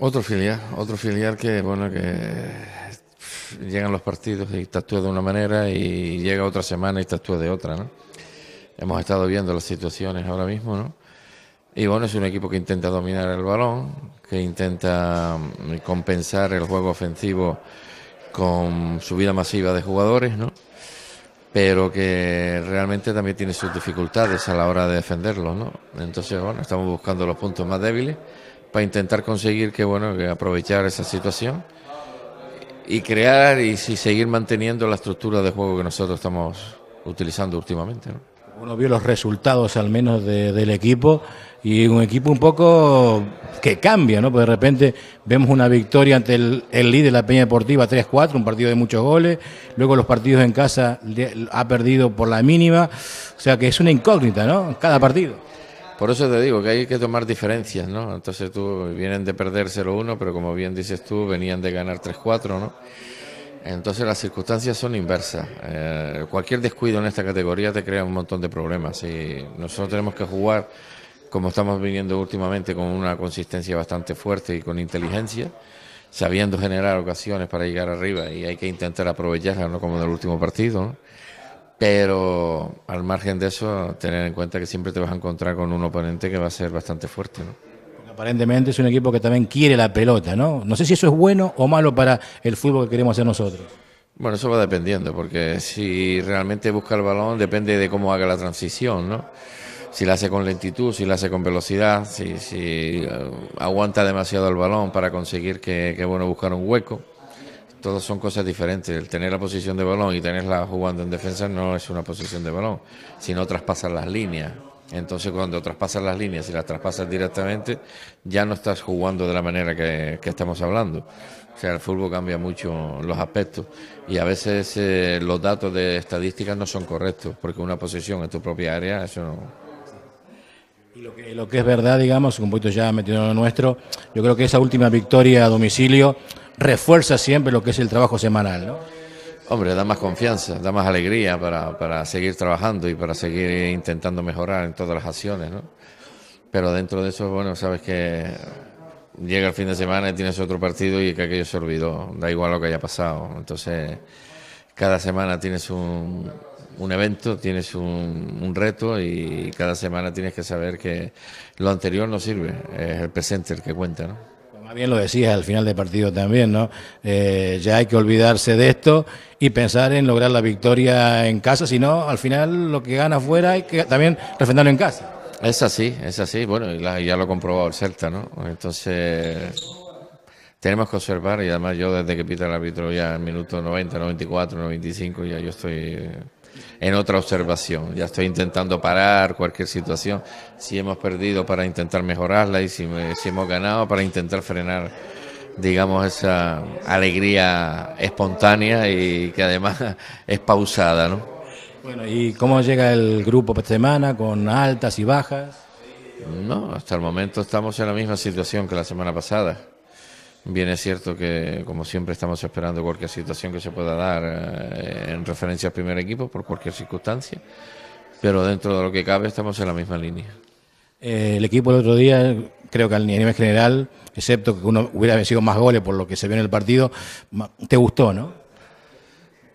Otro filial, otro filial que, bueno, que llegan los partidos y de una manera y llega otra semana y de otra, ¿no? Hemos estado viendo las situaciones ahora mismo, ¿no? Y bueno, es un equipo que intenta dominar el balón, que intenta mm, compensar el juego ofensivo con subida masiva de jugadores, ¿no? Pero que realmente también tiene sus dificultades a la hora de defenderlo ¿no? Entonces, bueno, estamos buscando los puntos más débiles para intentar conseguir que, bueno, aprovechar esa situación y crear y, seguir manteniendo la estructura de juego que nosotros estamos utilizando últimamente. Uno vio los resultados al menos del equipo y un equipo un poco que cambia, ¿no? Porque de repente vemos una victoria ante el, el líder, la Peña Deportiva, 3-4, un partido de muchos goles. Luego los partidos en casa ha perdido por la mínima. O sea que es una incógnita, ¿no? Cada partido. Por eso te digo que hay que tomar diferencias, ¿no? Entonces tú vienen de perder 0-1, pero como bien dices tú, venían de ganar 3-4, ¿no? Entonces las circunstancias son inversas. Eh, cualquier descuido en esta categoría te crea un montón de problemas y nosotros tenemos que jugar como estamos viniendo últimamente con una consistencia bastante fuerte y con inteligencia, sabiendo generar ocasiones para llegar arriba y hay que intentar aprovecharlas, ¿no? Como en el último partido, ¿no? Pero al margen de eso, tener en cuenta que siempre te vas a encontrar con un oponente que va a ser bastante fuerte, ¿no? aparentemente es un equipo que también quiere la pelota, ¿no? No sé si eso es bueno o malo para el fútbol que queremos hacer nosotros. Bueno, eso va dependiendo, porque si realmente busca el balón, depende de cómo haga la transición, ¿no? Si la hace con lentitud, si la hace con velocidad, si, eh, aguanta demasiado el balón para conseguir que, que bueno, buscar un hueco todos son cosas diferentes. El tener la posición de balón y tenerla jugando en defensa no es una posición de balón, sino traspasar las líneas. Entonces, cuando traspasas las líneas y las traspasas directamente, ya no estás jugando de la manera que, estamos hablando. O sea, el fútbol cambia mucho los aspectos y a veces eh, los datos de estadísticas no son correctos, porque una posición en tu propia área, eso no, lo que, lo que, es verdad, digamos, un poquito ya metido en lo nuestro, yo creo que esa última victoria a domicilio refuerza siempre lo que es el trabajo semanal, ¿no? Hombre, da más confianza, da más alegría para, para seguir trabajando y para seguir intentando mejorar en todas las acciones, ¿no? Pero dentro de eso, bueno, sabes que llega el fin de semana y tienes otro partido y que aquello se olvidó, da igual lo que haya pasado. Entonces, cada semana tienes un, un evento, tienes un, un, reto y cada semana tienes que saber que lo anterior no sirve, es el presente el que cuenta, ¿no? bien lo decías al final del partido también, ¿no? Eh, ya hay que olvidarse de esto y pensar en lograr la victoria en casa, si no, al final lo que gana fuera hay que también refrendarlo en casa. Es así, es así, bueno, y ya lo ha comprobado el Celta, ¿no? Entonces, tenemos que observar, y además yo desde que pita el árbitro ya en minuto 90, 94, 95, ya yo estoy en otra observación. Ya estoy intentando parar cualquier situación, si hemos perdido para intentar mejorarla y si, hemos ganado para intentar frenar, digamos, esa alegría espontánea y que además es pausada, ¿no? Bueno, ¿y cómo llega el grupo esta semana con altas y bajas? No, hasta el momento estamos en la misma situación que la semana pasada. Bien es cierto que, como siempre, estamos esperando cualquier situación que se pueda dar eh, en referencia al primer equipo por cualquier circunstancia, pero dentro de lo que cabe estamos en la misma línea. Eh, el equipo el otro día, creo que al nivel general, excepto que uno hubiera vencido más goles por lo que se vio en el partido, ¿te gustó, no?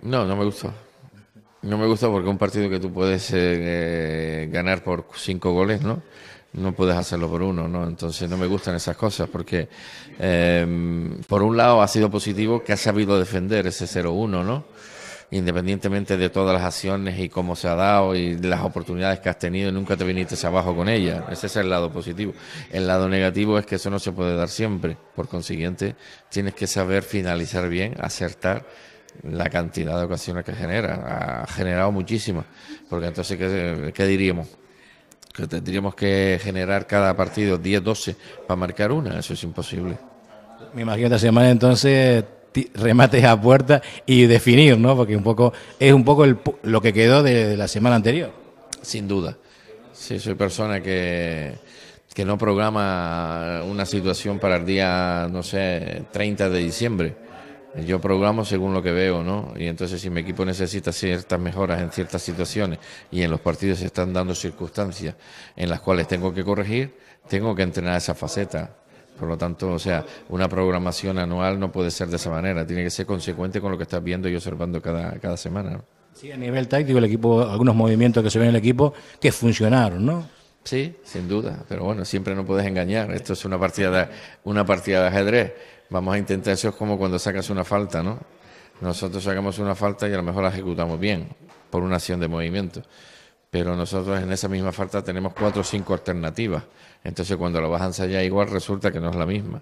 No, no me gustó. No me gustó porque un partido que tú puedes eh, ganar por cinco goles, ¿no? no puedes hacerlo por uno, ¿no? Entonces no me gustan esas cosas porque, em, por un lado, ha sido positivo que ha sabido defender ese 0-1, ¿no? Independientemente de todas las acciones y cómo se ha dado y de las oportunidades que has tenido, nunca te viniste abajo con ella. Ese es el lado positivo. El lado negativo es que eso no se puede dar siempre. Por consiguiente, tienes que saber finalizar bien, acertar la cantidad de ocasiones que genera. Ha generado muchísimas. Porque entonces, qué diríamos? que tendríamos que generar cada partido 10, 12 para marcar una, eso es imposible. Me imagino esta semana entonces remates a puerta y definir, ¿no? Porque un poco es un poco lo que quedó de, la semana anterior. Sin duda. Sí, soy persona que, que no programa una situación para el día, no sé, 30 de diciembre yo programo según lo que veo, ¿no? Y entonces si mi equipo necesita ciertas mejoras en ciertas situaciones y en los partidos se están dando circunstancias en las cuales tengo que corregir, tengo que entrenar esa faceta. Por lo tanto, o sea, una programación anual no puede ser de esa manera, tiene que ser consecuente con lo que estás viendo y observando cada, cada semana. Sí, a nivel táctico, el equipo, algunos movimientos que se ven en el equipo que funcionaron, ¿no? Sí, sin duda, pero bueno, siempre no puedes engañar. Esto es una partida de, una partida de ajedrez. Vamos a intentar, eso es como cuando sacas una falta, ¿no? Nosotros sacamos una falta y a lo mejor la ejecutamos bien por una acción de movimiento. Pero nosotros en esa misma falta tenemos cuatro o cinco alternativas. Entonces cuando lo vas a igual resulta que no es la misma.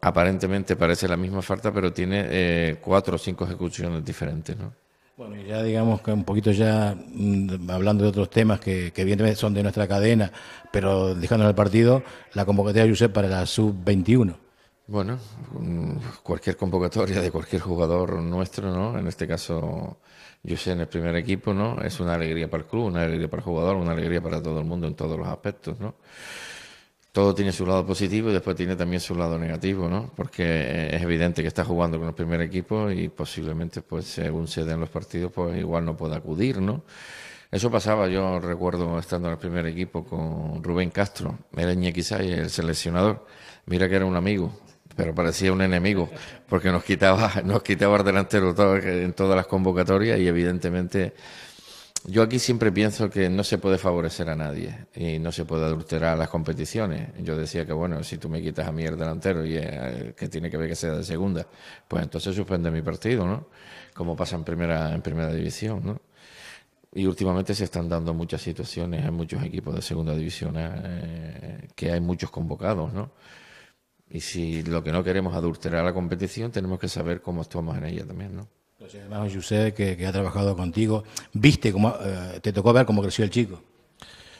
Aparentemente parece la misma falta, pero tiene eh, cuatro o cinco ejecuciones diferentes, ¿no? Bueno, y ya digamos que un poquito ya mm, hablando de otros temas que, que evidentemente son de nuestra cadena, pero dejándonos al partido, la convocatoria de Josep para la sub-21. Bueno, mm, cualquier convocatoria de cualquier jugador nuestro, ¿no? En este caso, Josep en el primer equipo, ¿no? Es una alegría para el club, una alegría para el jugador, una alegría para todo el mundo en todos los aspectos, ¿no? todo tiene su lado positivo y después tiene también su lado negativo, ¿no? Porque eh, es evidente que está jugando con el primer equipo y posiblemente, pues, según se den los partidos, pues igual no pueda acudir, ¿no? Eso pasaba, yo recuerdo estando en el primer equipo con Rubén Castro, era y el seleccionador. Mira que era un amigo, pero parecía un enemigo, porque nos quitaba, nos quitaba el delantero en todas las convocatorias y evidentemente yo aquí siempre pienso que no se puede favorecer a nadie y no se puede adulterar las competiciones. Yo decía que, bueno, si tú me quitas a mí el delantero y eh, que tiene que ver que sea de segunda, pues entonces suspende mi partido, ¿no? Como pasa en primera, en primera división, ¿no? Y últimamente se están dando muchas situaciones en muchos equipos de segunda división eh, que hay muchos convocados, ¿no? Y si lo que no queremos es adulterar la competición, tenemos que saber cómo estamos en ella también, ¿no? El además, que, ha trabajado contigo, ¿viste eh, te tocó ver cómo creció el chico?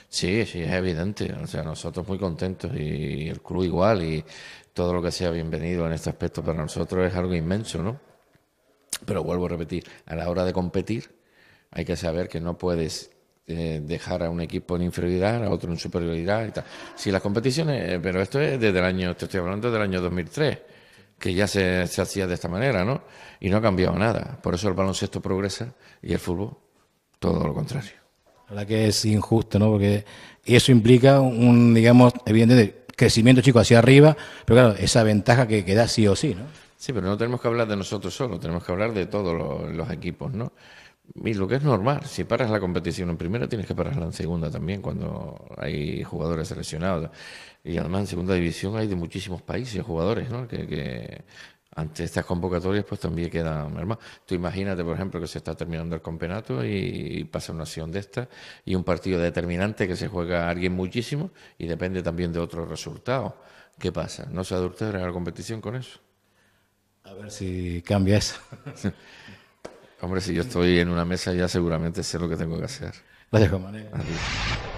Sí, sí, es evidente. O sea, nosotros muy contentos y el club igual y todo lo que sea bienvenido en este aspecto para nosotros es algo inmenso, ¿no? Pero vuelvo a repetir, a la hora de competir hay que saber que no puedes eh, dejar a un equipo en inferioridad, a otro en superioridad y tal. Si las competiciones, eh, pero esto es desde el año, te estoy hablando del año 2003 que ya se, hacía de esta manera, ¿no? Y no ha cambiado nada. Por eso el baloncesto progresa y el fútbol todo lo contrario. La que es injusto, ¿no? Porque eso implica un, digamos, evidentemente, crecimiento, chico, hacia arriba, pero claro, esa ventaja que, queda sí o sí, ¿no? Sí, pero no tenemos que hablar de nosotros solos, tenemos que hablar de todos los equipos, ¿no? Y lo que es normal, si paras la competición en primera, tienes que pararla en segunda también, cuando hay jugadores seleccionados. Y además en segunda división hay de muchísimos países jugadores, ¿no? Que, ante estas convocatorias pues también quedan hermanos. Tú imagínate, por ejemplo, que se está terminando el campeonato y, pasa una acción de esta y un partido determinante que se juega a alguien muchísimo y depende también de otros resultados. ¿Qué pasa? ¿No se adultera la competición con eso? A ver si cambia eso. Hombre, si yo estoy en una mesa ya seguramente sé lo que tengo que hacer. Gracias, Juan